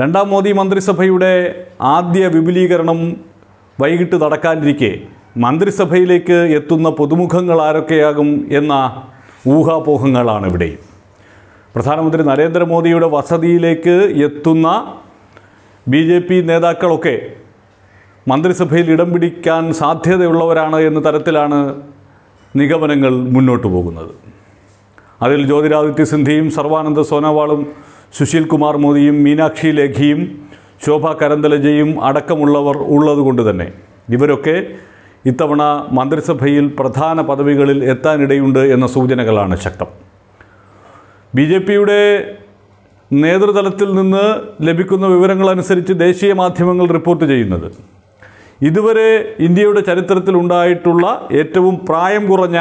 രണ്ടാം മോദി മന്ത്രിസഭയുടെ ആദ്യ വിപുലീകരണം വൈകിട്ട് നടക്കാനിരിക്കെ മന്ത്രിസഭയിലേക്ക് എത്തുന്ന പുതുമുഖങ്ങൾ ആരൊക്കെയാകും എന്ന ഊഹാപോഹങ്ങളാണ് ഇവിടെയും പ്രധാനമന്ത്രി നരേന്ദ്രമോദിയുടെ വസതിയിലേക്ക് എത്തുന്ന ബി ജെ പി നേതാക്കളൊക്കെ മന്ത്രിസഭയിൽ ഇടം പിടിക്കാൻ സാധ്യതയുള്ളവരാണ് എന്ന തരത്തിലാണ് നിഗമനങ്ങൾ മുന്നോട്ട് പോകുന്നത് അതിൽ ജ്യോതിരാദിത്യ സിന്ധിയും സർവാനന്ദ സോനോവാളും സുശീൽ കുമാർ മോദിയും മീനാക്ഷി ലേഖിയും ശോഭ കരന്തലജയും അടക്കമുള്ളവർ ഉള്ളതുകൊണ്ട് തന്നെ ഇവരൊക്കെ ഇത്തവണ മന്ത്രിസഭയിൽ പ്രധാന പദവികളിൽ എത്താനിടയുണ്ട് എന്ന സൂചനകളാണ് ശക്തം ബി ജെ പിയുടെ നേതൃതലത്തിൽ നിന്ന് ലഭിക്കുന്ന വിവരങ്ങളനുസരിച്ച് ദേശീയ മാധ്യമങ്ങൾ റിപ്പോർട്ട് ചെയ്യുന്നത് ഇതുവരെ ഇന്ത്യയുടെ ചരിത്രത്തിലുണ്ടായിട്ടുള്ള ഏറ്റവും പ്രായം കുറഞ്ഞ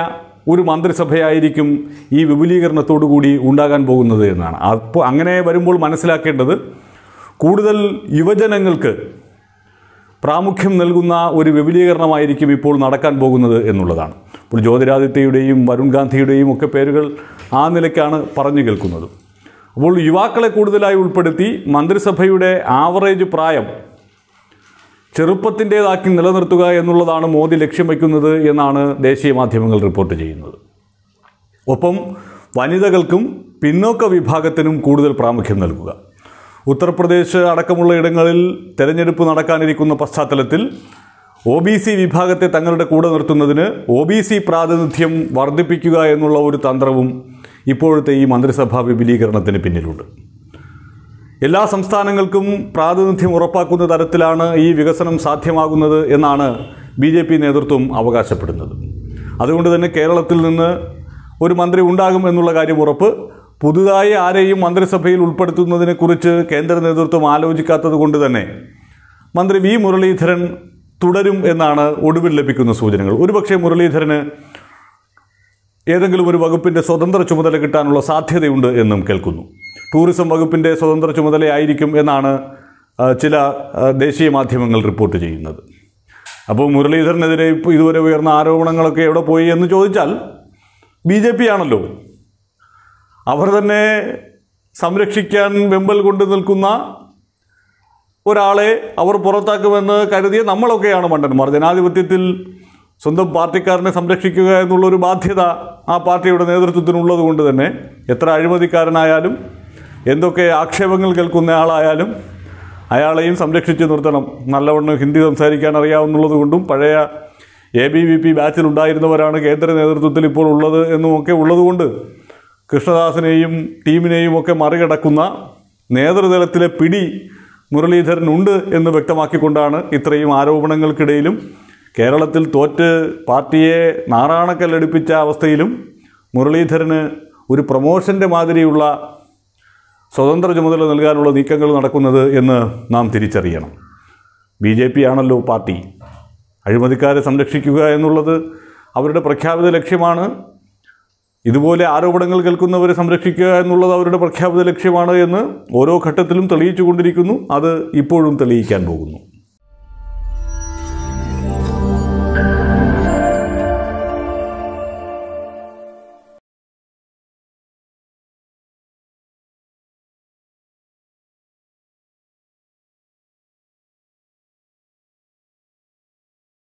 ഒരു മന്ത്രിസഭയായിരിക്കും ഈ വിപുലീകരണത്തോടു കൂടി ഉണ്ടാകാൻ പോകുന്നത് എന്നാണ് അപ്പോൾ അങ്ങനെ വരുമ്പോൾ മനസ്സിലാക്കേണ്ടത് കൂടുതൽ യുവജനങ്ങൾക്ക് പ്രാമുഖ്യം നൽകുന്ന ഒരു വിപുലീകരണമായിരിക്കും ഇപ്പോൾ നടക്കാൻ പോകുന്നത് എന്നുള്ളതാണ് ഇപ്പോൾ ജ്യോതിരാദിത്യയുടെയും വരുൺ ഗാന്ധിയുടെയും ഒക്കെ പേരുകൾ ആ നിലയ്ക്കാണ് പറഞ്ഞു കേൾക്കുന്നത് അപ്പോൾ യുവാക്കളെ കൂടുതലായി ഉൾപ്പെടുത്തി മന്ത്രിസഭയുടെ ആവറേജ് പ്രായം ചെറുപ്പത്തിൻ്റേതാക്കി നിലനിർത്തുക എന്നുള്ളതാണ് മോദി ലക്ഷ്യം വയ്ക്കുന്നത് എന്നാണ് ദേശീയ മാധ്യമങ്ങൾ റിപ്പോർട്ട് ചെയ്യുന്നത് ഒപ്പം വനിതകൾക്കും പിന്നോക്ക വിഭാഗത്തിനും കൂടുതൽ പ്രാമുഖ്യം നൽകുക ഉത്തർപ്രദേശ് അടക്കമുള്ള ഇടങ്ങളിൽ തെരഞ്ഞെടുപ്പ് നടക്കാനിരിക്കുന്ന പശ്ചാത്തലത്തിൽ ഒ ബി സി വിഭാഗത്തെ തങ്ങളുടെ കൂടെ നിർത്തുന്നതിന് ഒ ബി സി പ്രാതിനിധ്യം വർദ്ധിപ്പിക്കുക എന്നുള്ള ഒരു തന്ത്രവും ഇപ്പോഴത്തെ ഈ മന്ത്രിസഭാ വിപുലീകരണത്തിന് പിന്നിലുണ്ട് എല്ലാ സംസ്ഥാനങ്ങൾക്കും പ്രാതിനിധ്യം ഉറപ്പാക്കുന്ന തരത്തിലാണ് ഈ വികസനം സാധ്യമാകുന്നത് എന്നാണ് ബി ജെ പി നേതൃത്വം അവകാശപ്പെടുന്നത് അതുകൊണ്ട് തന്നെ കേരളത്തിൽ നിന്ന് ഒരു മന്ത്രി ഉണ്ടാകും എന്നുള്ള കാര്യം ഉറപ്പ് പുതുതായി ആരെയും മന്ത്രിസഭയിൽ ഉൾപ്പെടുത്തുന്നതിനെക്കുറിച്ച് കേന്ദ്ര നേതൃത്വം ആലോചിക്കാത്തത് കൊണ്ട് തന്നെ മന്ത്രി വി മുരളീധരൻ തുടരും എന്നാണ് ഒടുവിൽ ലഭിക്കുന്ന സൂചനകൾ ഒരുപക്ഷെ മുരളീധരന് ഏതെങ്കിലും ഒരു വകുപ്പിൻ്റെ സ്വതന്ത്ര ചുമതല കിട്ടാനുള്ള സാധ്യതയുണ്ട് എന്നും കേൾക്കുന്നു ടൂറിസം വകുപ്പിൻ്റെ സ്വതന്ത്ര ചുമതലയായിരിക്കും എന്നാണ് ചില ദേശീയ മാധ്യമങ്ങൾ റിപ്പോർട്ട് ചെയ്യുന്നത് അപ്പോൾ മുരളീധരനെതിരെ ഇപ്പോൾ ഇതുവരെ ഉയർന്ന ആരോപണങ്ങളൊക്കെ എവിടെ പോയി എന്ന് ചോദിച്ചാൽ ബി ജെ പി ആണല്ലോ അവർ തന്നെ സംരക്ഷിക്കാൻ വെമ്പൽ കൊണ്ടു നിൽക്കുന്ന ഒരാളെ അവർ പുറത്താക്കുമെന്ന് കരുതിയ നമ്മളൊക്കെയാണ് മണ്ടന്മാർ ജനാധിപത്യത്തിൽ സ്വന്തം പാർട്ടിക്കാരനെ സംരക്ഷിക്കുക എന്നുള്ളൊരു ബാധ്യത ആ പാർട്ടിയുടെ നേതൃത്വത്തിനുള്ളത് കൊണ്ട് തന്നെ എത്ര അഴിമതിക്കാരനായാലും എന്തൊക്കെ ആക്ഷേപങ്ങൾ കേൾക്കുന്ന ആളായാലും അയാളെയും സംരക്ഷിച്ച് നിർത്തണം നല്ലവണ്ണം ഹിന്ദി സംസാരിക്കാൻ അറിയാവുന്നുള്ളത് കൊണ്ടും പഴയ എ ബി വി പി ബാച്ചിലുണ്ടായിരുന്നവരാണ് കേന്ദ്ര നേതൃത്വത്തിൽ ഇപ്പോൾ ഉള്ളത് എന്നുമൊക്കെ ഉള്ളതുകൊണ്ട് കൃഷ്ണദാസിനെയും ടീമിനെയും ഒക്കെ മറികടക്കുന്ന നേതൃതലത്തിലെ പിടി മുരളീധരനുണ്ട് എന്ന് വ്യക്തമാക്കിക്കൊണ്ടാണ് ഇത്രയും ആരോപണങ്ങൾക്കിടയിലും കേരളത്തിൽ തോറ്റ് പാർട്ടിയെ നാറാണക്കല്ലടിപ്പിച്ച അവസ്ഥയിലും മുരളീധരന് ഒരു പ്രമോഷൻ്റെ മാതിരിയുള്ള സ്വതന്ത്ര ചുമതല നൽകാനുള്ള നീക്കങ്ങൾ നടക്കുന്നത് എന്ന് നാം തിരിച്ചറിയണം ബി ജെ പി ആണല്ലോ പാർട്ടി അഴിമതിക്കാരെ സംരക്ഷിക്കുക എന്നുള്ളത് അവരുടെ പ്രഖ്യാപിത ലക്ഷ്യമാണ് ഇതുപോലെ ആരോപണങ്ങൾ കേൾക്കുന്നവരെ സംരക്ഷിക്കുക എന്നുള്ളത് അവരുടെ പ്രഖ്യാപിത ലക്ഷ്യമാണ് എന്ന് ഓരോ ഘട്ടത്തിലും തെളിയിച്ചു കൊണ്ടിരിക്കുന്നു അത് ഇപ്പോഴും തെളിയിക്കാൻ പോകുന്നു